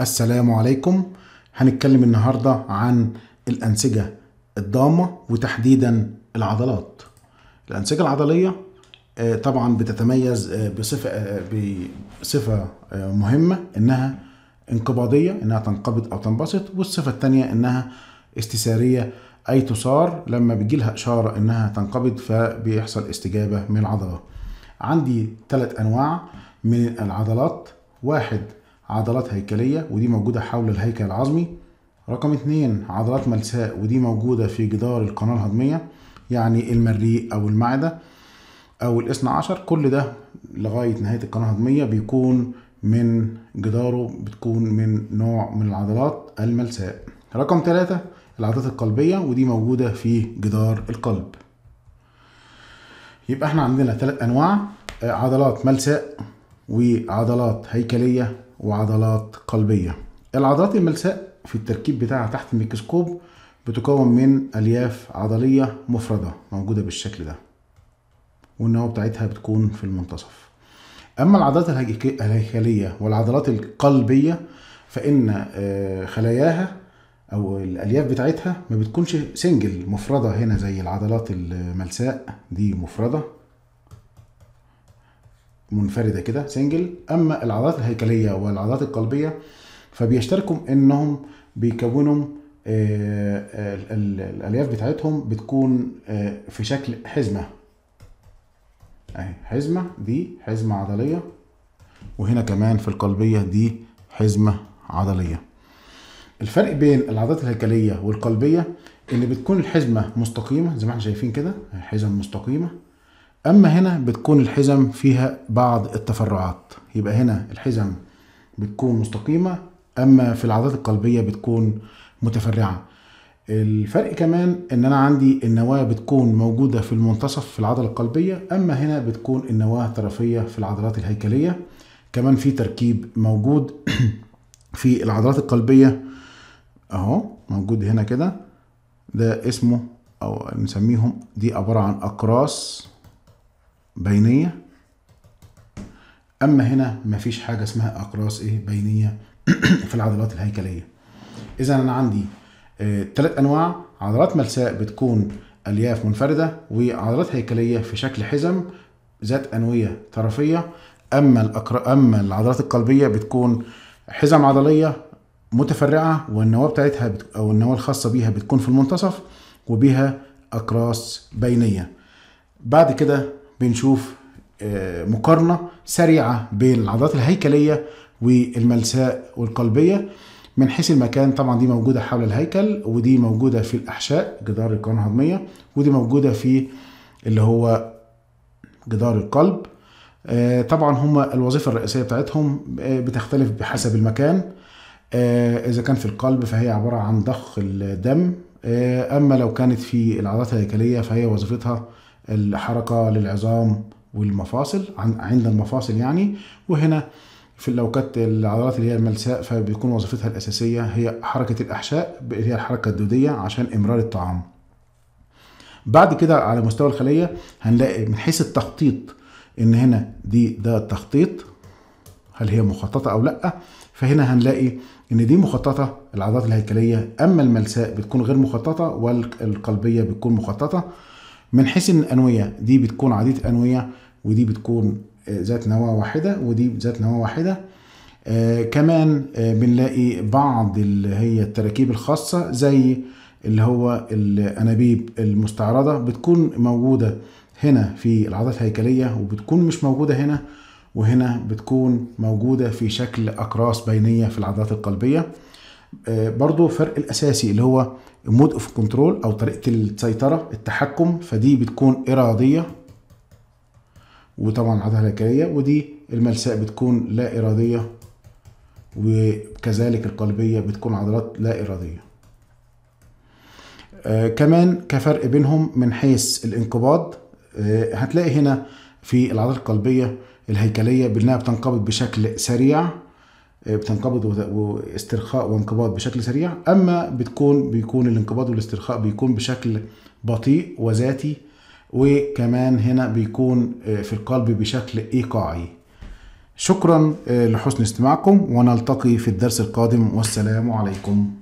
السلام عليكم هنتكلم النهاردة عن الأنسجة الضامة وتحديدا العضلات الأنسجة العضلية آه، طبعا بتتميز آه، بصفة, آه، بصفة مهمة إنها انقباضية إنها تنقبض أو تنبسط والصفة الثانية إنها استثارية أي تثار لما بيجيلها إشارة إنها تنقبض فبيحصل استجابة من العضلة عندي ثلاث أنواع من العضلات واحد عضلات هيكلية ودي موجودة حول الهيكل العظمي رقم اتنين عضلات ملساء ودي موجودة في جدار القناة الهضمية يعني المريء أو المعدة أو الإثنى عشر كل ده لغاية نهاية القناة الهضمية بيكون من جداره بتكون من نوع من العضلات الملساء رقم ثلاثة العضلات القلبية ودي موجودة في جدار القلب يبقى احنا عندنا ثلاث أنواع آه، عضلات ملساء وعضلات هيكلية وعضلات قلبية العضلات الملساء في التركيب بتاعها تحت الميكروسكوب بتكون من ألياف عضلية مفردة موجودة بالشكل ده والنواة بتاعتها بتكون في المنتصف أما العضلات الهيكلية والعضلات القلبية فإن آه، خلاياها أو الألياف بتاعتها ما بتكونش سنجل مفردة هنا زي العضلات الملساء دي مفردة منفرده كده سنجل اما العضلات الهيكليه والعضلات القلبيه فبيشتركوا انهم بيكونوا آه، الالياف بتاعتهم بتكون آه، في شكل حزمه اهي حزمه دي حزمه عضليه وهنا كمان في القلبيه دي حزمه عضليه الفرق بين العضلات الهيكليه والقلبيه ان بتكون الحزمه مستقيمه زي ما احنا شايفين كده حزم مستقيمه اما هنا بتكون الحزم فيها بعض التفرعات يبقى هنا الحزم بتكون مستقيمة اما في العضلات القلبية بتكون متفرعة الفرق كمان ان انا عندي النواة بتكون موجودة في المنتصف في العضلة القلبية اما هنا بتكون النواة طرفية في العضلات الهيكلية كمان في تركيب موجود في العضلات القلبية اهو موجود هنا كده ده اسمه او نسميهم دي عبارة عن اقراص بينيه اما هنا مفيش حاجه اسمها اقراص ايه بينيه في العضلات الهيكليه اذا انا عندي ثلاث آه، انواع عضلات ملساء بتكون الياف منفرده وعضلات هيكليه في شكل حزم ذات انويه طرفيه اما الأقر... اما العضلات القلبيه بتكون حزم عضليه متفرعه والنواه بتاعتها بت... او النواه الخاصه بيها بتكون في المنتصف وبها اقراص بينيه بعد كده بنشوف آه، مقارنة سريعة بين العضلات الهيكلية والملساء والقلبية من حيث المكان طبعا دي موجودة حول الهيكل ودي موجودة في الأحشاء جدار القناة الهضمية ودي موجودة في اللي هو جدار القلب آه، طبعا هما الوظيفة الرئيسية بتاعتهم آه، بتختلف بحسب المكان إذا كان في القلب فهي عبارة عن ضخ الدم أما لو كانت في العضلات الهيكلية فهي وظيفتها الحركة للعظام والمفاصل عند المفاصل يعني وهنا في لو كانت العضلات اللي هي الملساء فبيكون وظيفتها الأساسية هي حركة الأحشاء اللي هي الحركة الدودية عشان إمرار الطعام بعد كده على مستوى الخلية هنلاقي من حيث التخطيط إن هنا دي ده التخطيط هل هي مخططة أو لأ فهنا هنلاقي إن دي مخططة العضلات الهيكلية أما الملساء بتكون غير مخططة والقلبية بتكون مخططة من حيث ان الأنوية دي بتكون عديدة أنوية ودي بتكون آه، ذات نواة واحدة ودي ذات نواة واحدة آه كمان آه بنلاقي بعض اللي هي التراكيب الخاصة زي اللي هو الأنابيب المستعرضة بتكون موجودة هنا في العضلات الهيكلية وبتكون مش موجودة هنا وهنا بتكون موجودة في شكل أقراص بينية في العضلات القلبية آه، برضو فرق الاساسي اللي هو مود اوف كنترول او طريقه السيطره التحكم فدي بتكون اراديه وطبعا عادة هلكية ودي الملساء بتكون لا إرادية وكذلك القلبية بتكون عضلات لا إرادية آه كمان كفرق بينهم من حيث الانقباض آه هتلاقي هنا في العضلة القلبية الهيكلية بأنها بتنقبض بشكل سريع آه، بتنقبض واسترخاء وانقباض بشكل سريع اما بتكون بيكون الانقباض والاسترخاء بيكون بشكل بطيء وذاتي وكمان هنا بيكون آه، في القلب بشكل ايقاعي شكرا آه، لحسن استماعكم ونلتقي في الدرس القادم والسلام عليكم